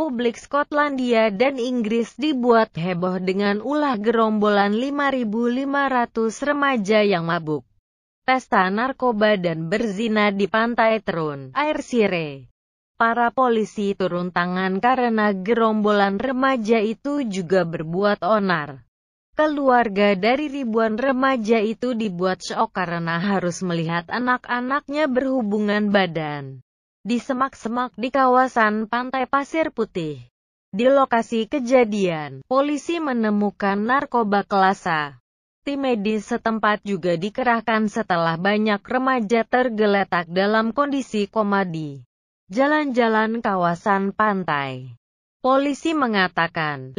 publik Skotlandia dan Inggris dibuat heboh dengan ulah gerombolan 5.500 remaja yang mabuk, pesta narkoba dan berzina di pantai Terun, air sire. Para polisi turun tangan karena gerombolan remaja itu juga berbuat onar. Keluarga dari ribuan remaja itu dibuat syok karena harus melihat anak-anaknya berhubungan badan di semak-semak di kawasan pantai Pasir Putih. Di lokasi kejadian, polisi menemukan narkoba kelas A. Tim medis setempat juga dikerahkan setelah banyak remaja tergeletak dalam kondisi komadi. jalan-jalan kawasan pantai. Polisi mengatakan, 5.500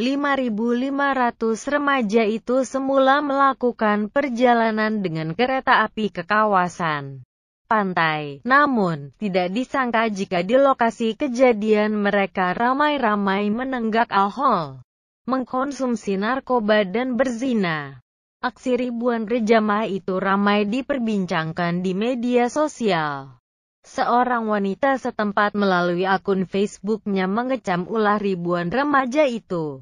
remaja itu semula melakukan perjalanan dengan kereta api ke kawasan pantai. Namun, tidak disangka jika di lokasi kejadian mereka ramai-ramai menenggak alkohol, mengkonsumsi narkoba dan berzina. Aksi ribuan rejama itu ramai diperbincangkan di media sosial. Seorang wanita setempat melalui akun Facebooknya mengecam ulah ribuan remaja itu.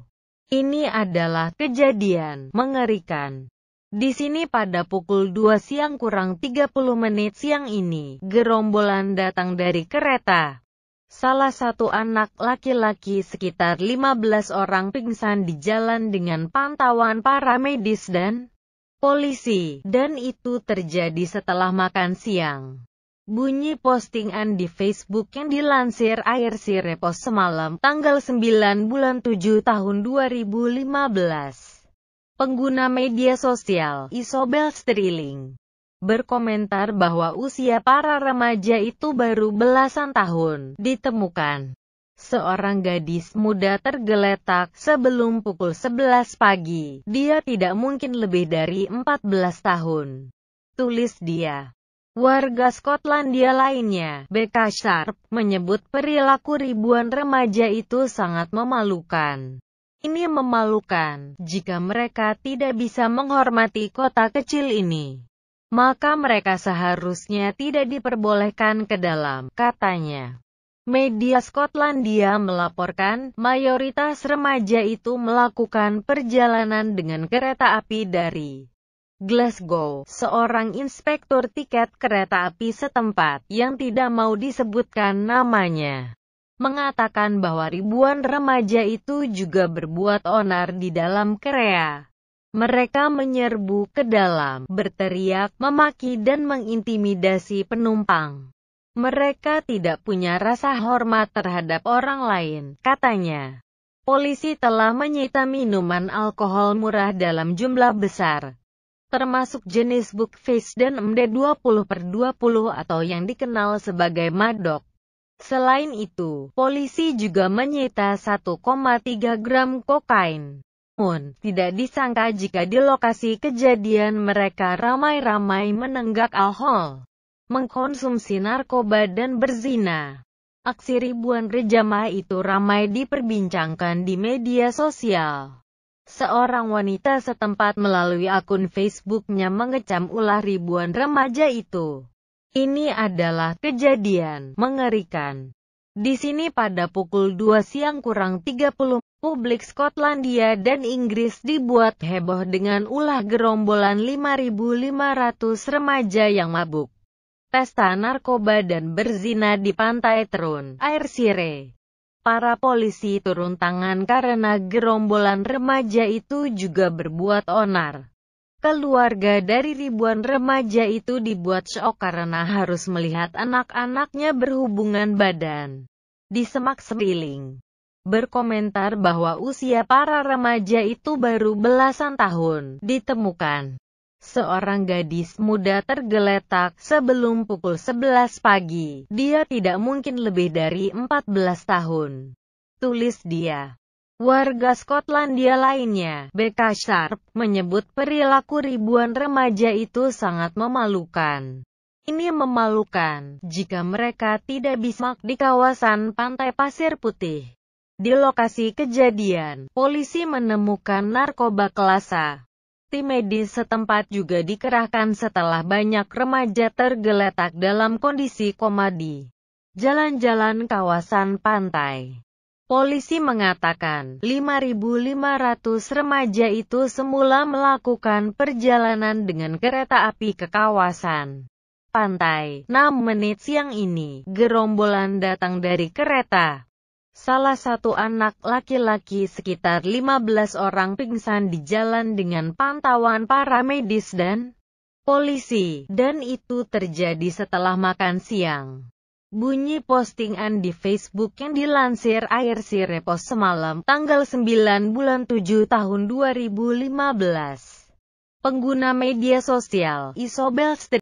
Ini adalah kejadian mengerikan. Di sini pada pukul 2 siang kurang 30 menit siang ini, gerombolan datang dari kereta. Salah satu anak laki-laki sekitar 15 orang pingsan di jalan dengan pantauan para medis dan polisi, dan itu terjadi setelah makan siang. Bunyi postingan di Facebook yang dilansir ARC Repos semalam, tanggal 9 bulan 7 tahun 2015 pengguna media sosial Isobel Sterling berkomentar bahwa usia para remaja itu baru belasan tahun ditemukan. Seorang gadis muda tergeletak sebelum pukul 11 pagi. Dia tidak mungkin lebih dari 14 tahun. Tulis dia. Warga Skotlandia lainnya, BK Sharp, menyebut perilaku ribuan remaja itu sangat memalukan. Ini memalukan, jika mereka tidak bisa menghormati kota kecil ini. Maka mereka seharusnya tidak diperbolehkan ke dalam, katanya. Media Skotlandia melaporkan, mayoritas remaja itu melakukan perjalanan dengan kereta api dari Glasgow, seorang inspektur tiket kereta api setempat, yang tidak mau disebutkan namanya mengatakan bahwa ribuan remaja itu juga berbuat onar di dalam kereta. Mereka menyerbu ke dalam, berteriak, memaki dan mengintimidasi penumpang. Mereka tidak punya rasa hormat terhadap orang lain, katanya. Polisi telah menyita minuman alkohol murah dalam jumlah besar, termasuk jenis Bookface dan MD 20 20 atau yang dikenal sebagai Madok. Selain itu, polisi juga menyita 1,3 gram kokain. Namun, tidak disangka jika di lokasi kejadian mereka ramai-ramai menenggak alkohol, mengkonsumsi narkoba dan berzina. Aksi ribuan rejama itu ramai diperbincangkan di media sosial. Seorang wanita setempat melalui akun Facebooknya mengecam ulah ribuan remaja itu. Ini adalah kejadian mengerikan. Di sini pada pukul 2 siang kurang 30, publik Skotlandia dan Inggris dibuat heboh dengan ulah gerombolan 5.500 remaja yang mabuk. Pesta narkoba dan berzina di pantai Terun, air sire. Para polisi turun tangan karena gerombolan remaja itu juga berbuat onar. Keluarga dari ribuan remaja itu dibuat syok karena harus melihat anak-anaknya berhubungan badan di semak Seriling, Berkomentar bahwa usia para remaja itu baru belasan tahun ditemukan. Seorang gadis muda tergeletak sebelum pukul 11 pagi. Dia tidak mungkin lebih dari 14 tahun. Tulis dia. Warga Skotlandia lainnya, BK Sharp, menyebut perilaku ribuan remaja itu sangat memalukan. Ini memalukan, jika mereka tidak bisa di kawasan pantai pasir putih. Di lokasi kejadian, polisi menemukan narkoba kelas A. Tim medis setempat juga dikerahkan setelah banyak remaja tergeletak dalam kondisi komadi. jalan-jalan kawasan pantai. Polisi mengatakan 5.500 remaja itu semula melakukan perjalanan dengan kereta api ke kawasan pantai. 6 menit siang ini, gerombolan datang dari kereta. Salah satu anak laki-laki sekitar 15 orang pingsan di jalan dengan pantauan para medis dan polisi, dan itu terjadi setelah makan siang. Bunyi postingan di Facebook yang dilansir IRC Repos semalam, tanggal 9 bulan 7 tahun 2015. Pengguna media sosial, Isobel Street.